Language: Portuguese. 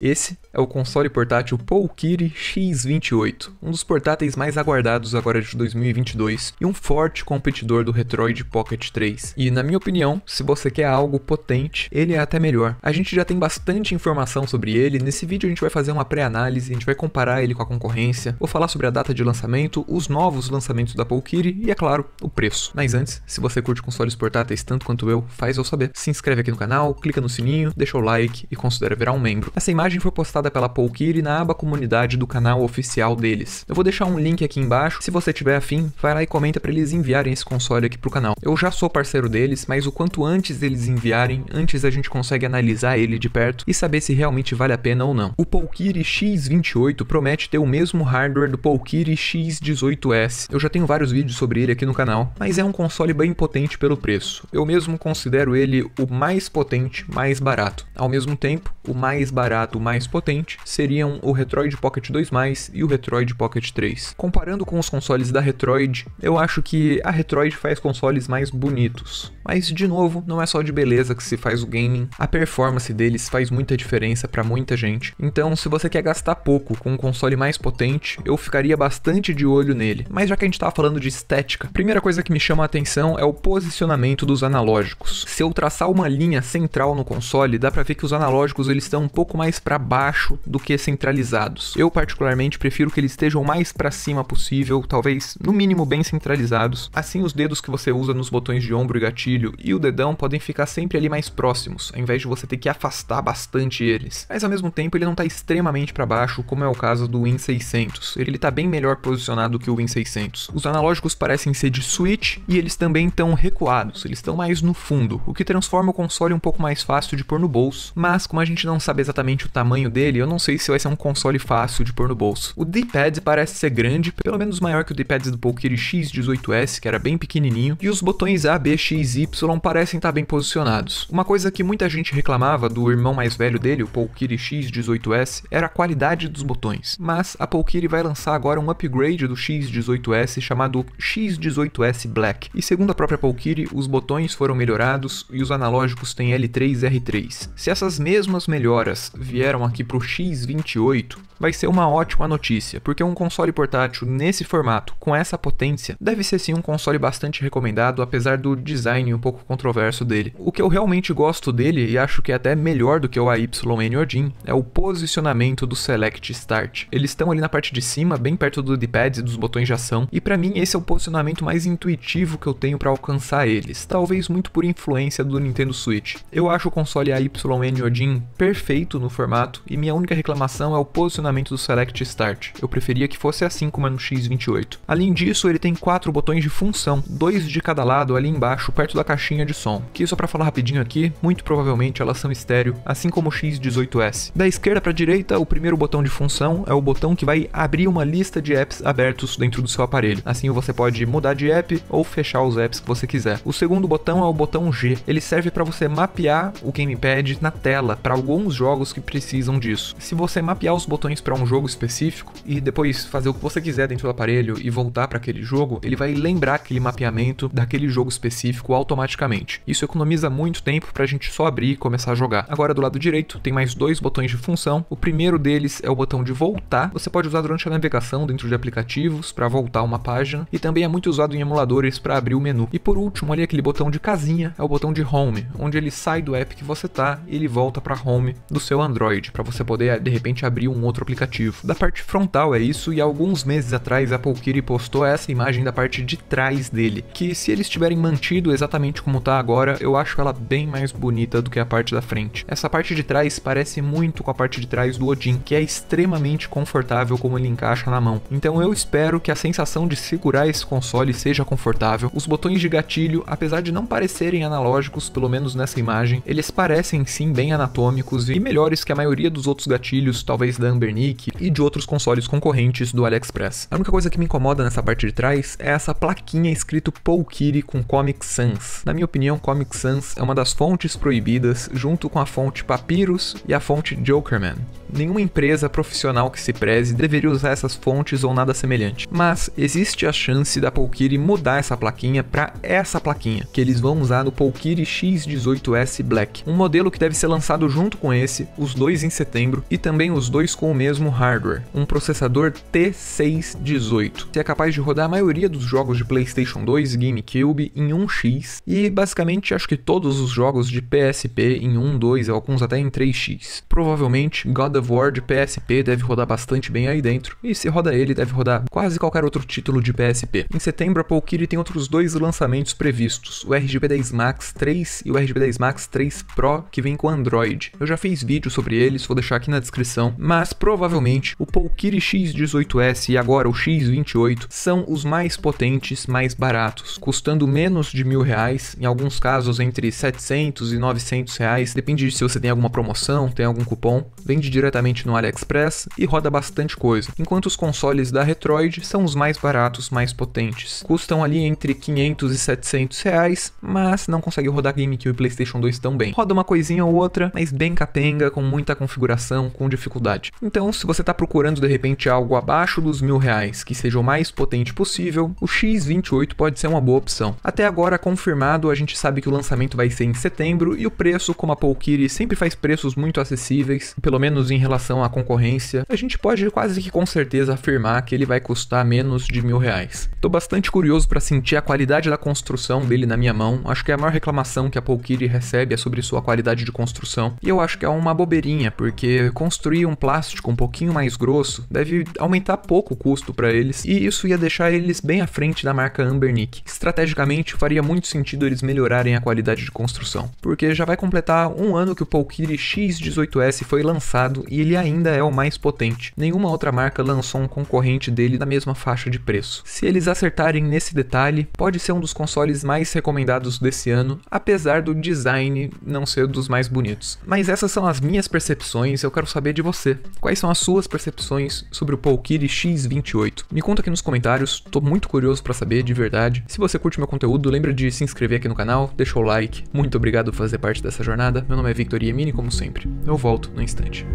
Esse é o console portátil Polkiri X28, um dos portáteis mais aguardados agora de 2022 e um forte competidor do Retroid Pocket 3. E na minha opinião, se você quer algo potente, ele é até melhor. A gente já tem bastante informação sobre ele, nesse vídeo a gente vai fazer uma pré-análise, a gente vai comparar ele com a concorrência, vou falar sobre a data de lançamento, os novos lançamentos da Polkiri e, é claro, o preço. Mas antes, se você curte consoles portáteis tanto quanto eu, faz eu saber. Se inscreve aqui no canal, clica no sininho, deixa o like e considera virar um membro. Essa imagem imagem foi postada pela Polkiri na aba comunidade do canal oficial deles. Eu vou deixar um link aqui embaixo, se você tiver afim, vai lá e comenta para eles enviarem esse console aqui pro canal. Eu já sou parceiro deles, mas o quanto antes eles enviarem, antes a gente consegue analisar ele de perto e saber se realmente vale a pena ou não. O Polkiri X28 promete ter o mesmo hardware do Polkiri X18S. Eu já tenho vários vídeos sobre ele aqui no canal, mas é um console bem potente pelo preço. Eu mesmo considero ele o mais potente, mais barato. Ao mesmo tempo, o mais barato mais potente seriam o Retroid Pocket 2 e o Retroid Pocket 3. Comparando com os consoles da Retroid, eu acho que a Retroid faz consoles mais bonitos. Mas de novo, não é só de beleza que se faz o gaming, a performance deles faz muita diferença para muita gente. Então, se você quer gastar pouco com um console mais potente, eu ficaria bastante de olho nele. Mas já que a gente tava falando de estética, a primeira coisa que me chama a atenção é o posicionamento dos analógicos. Se eu traçar uma linha central no console, dá para ver que os analógicos eles estão um pouco mais para baixo do que centralizados. Eu, particularmente, prefiro que eles estejam mais para cima possível, talvez no mínimo bem centralizados. Assim, os dedos que você usa nos botões de ombro e gatilho e o dedão podem ficar sempre ali mais próximos, ao invés de você ter que afastar bastante eles. Mas ao mesmo tempo, ele não está extremamente para baixo, como é o caso do Win600. Ele está bem melhor posicionado que o Win600. Os analógicos parecem ser de switch e eles também estão recuados, eles estão mais no fundo, o que transforma o console um pouco mais fácil de pôr no bolso, mas como a gente não sabe exatamente o tamanho dele, eu não sei se vai ser um console fácil de pôr no bolso. O D-pad parece ser grande, pelo menos maior que o D-pad do Poker X18S, que era bem pequenininho, e os botões A, B, X e Y parecem estar bem posicionados. Uma coisa que muita gente reclamava do irmão mais velho dele, o Poker X18S, era a qualidade dos botões. Mas a Poker vai lançar agora um upgrade do X18S chamado X18S Black. E segundo a própria Poker, os botões foram melhorados e os analógicos têm L3 R3. Se essas mesmas melhoras vieram vieram aqui para o X28 vai ser uma ótima notícia, porque um console portátil nesse formato, com essa potência, deve ser sim um console bastante recomendado, apesar do design um pouco controverso dele. O que eu realmente gosto dele, e acho que é até melhor do que o AYN Odin, é o posicionamento do Select Start. Eles estão ali na parte de cima, bem perto do D-pad e dos botões de ação, e para mim esse é o posicionamento mais intuitivo que eu tenho para alcançar eles, talvez muito por influência do Nintendo Switch. Eu acho o console AYN Odin perfeito no formato formato, e minha única reclamação é o posicionamento do Select Start. Eu preferia que fosse assim como é no X28. Além disso, ele tem quatro botões de função, dois de cada lado ali embaixo, perto da caixinha de som, que só para falar rapidinho aqui, muito provavelmente elas são estéreo, assim como o X18S. Da esquerda para direita, o primeiro botão de função é o botão que vai abrir uma lista de apps abertos dentro do seu aparelho. Assim você pode mudar de app ou fechar os apps que você quiser. O segundo botão é o botão G. Ele serve para você mapear o gamepad na tela para alguns jogos que precisam precisam disso. Se você mapear os botões para um jogo específico e depois fazer o que você quiser dentro do aparelho e voltar para aquele jogo, ele vai lembrar aquele mapeamento daquele jogo específico automaticamente. Isso economiza muito tempo para a gente só abrir e começar a jogar. Agora do lado direito tem mais dois botões de função. O primeiro deles é o botão de voltar. Você pode usar durante a navegação dentro de aplicativos para voltar uma página e também é muito usado em emuladores para abrir o menu. E por último, ali aquele botão de casinha é o botão de home, onde ele sai do app que você tá e ele volta para home do seu Android Android, para você poder de repente abrir um outro aplicativo. Da parte frontal é isso, e alguns meses atrás a Apple postou essa imagem da parte de trás dele, que se eles tiverem mantido exatamente como tá agora, eu acho ela bem mais bonita do que a parte da frente. Essa parte de trás parece muito com a parte de trás do Odin, que é extremamente confortável como ele encaixa na mão. Então eu espero que a sensação de segurar esse console seja confortável. Os botões de gatilho, apesar de não parecerem analógicos, pelo menos nessa imagem, eles parecem sim bem anatômicos e melhores que a maioria dos outros gatilhos, talvez da Ambernic e de outros consoles concorrentes do AliExpress. A única coisa que me incomoda nessa parte de trás é essa plaquinha escrito Polkiri com Comic Sans. Na minha opinião, Comic Sans é uma das fontes proibidas, junto com a fonte Papyrus e a fonte Jokerman. Nenhuma empresa profissional que se preze deveria usar essas fontes ou nada semelhante. Mas existe a chance da Polkiri mudar essa plaquinha para essa plaquinha, que eles vão usar no Polkiri X18S Black, um modelo que deve ser lançado junto com esse, os dois dois em setembro, e também os dois com o mesmo hardware, um processador T618, que é capaz de rodar a maioria dos jogos de PlayStation 2 e GameCube em 1x, e basicamente acho que todos os jogos de PSP em 1, 2 e alguns até em 3x. Provavelmente God of War de PSP deve rodar bastante bem aí dentro, e se roda ele, deve rodar quase qualquer outro título de PSP. Em setembro, a Polkiri tem outros dois lançamentos previstos, o RGB10 Max 3 e o RGB10 Max 3 Pro, que vem com Android. Eu já fiz vídeo sobre eles, vou deixar aqui na descrição, mas provavelmente o Polkiri X18S e agora o X28 são os mais potentes, mais baratos, custando menos de mil reais, em alguns casos entre 700 e 900 reais, depende de se você tem alguma promoção, tem algum cupom, vende diretamente no AliExpress e roda bastante coisa, enquanto os consoles da Retroid são os mais baratos, mais potentes, custam ali entre 500 e 700 reais, mas não consegue rodar GameCube e PlayStation 2 tão bem. Roda uma coisinha ou outra, mas bem capenga, com muita muita configuração, com dificuldade. Então, se você está procurando de repente algo abaixo dos mil reais que seja o mais potente possível, o X28 pode ser uma boa opção. Até agora confirmado, a gente sabe que o lançamento vai ser em setembro e o preço, como a Polkiri sempre faz preços muito acessíveis, pelo menos em relação à concorrência, a gente pode quase que com certeza afirmar que ele vai custar menos de mil reais. Estou bastante curioso para sentir a qualidade da construção dele na minha mão. Acho que é a maior reclamação que a Polkiri recebe é sobre sua qualidade de construção e eu acho que é uma bobeirinha porque construir um plástico um pouquinho mais grosso deve aumentar pouco o custo para eles, e isso ia deixar eles bem à frente da marca Ambernick. Estrategicamente, faria muito sentido eles melhorarem a qualidade de construção, porque já vai completar um ano que o Polkiri X18S foi lançado e ele ainda é o mais potente. Nenhuma outra marca lançou um concorrente dele na mesma faixa de preço. Se eles acertarem nesse detalhe, pode ser um dos consoles mais recomendados desse ano, apesar do design não ser dos mais bonitos. Mas essas são as minhas percepções, eu quero saber de você. Quais são as suas percepções sobre o Polkiri X28? Me conta aqui nos comentários, tô muito curioso para saber de verdade. Se você curte meu conteúdo, lembra de se inscrever aqui no canal, deixa o like. Muito obrigado por fazer parte dessa jornada. Meu nome é Victor Mini, como sempre. Eu volto no instante.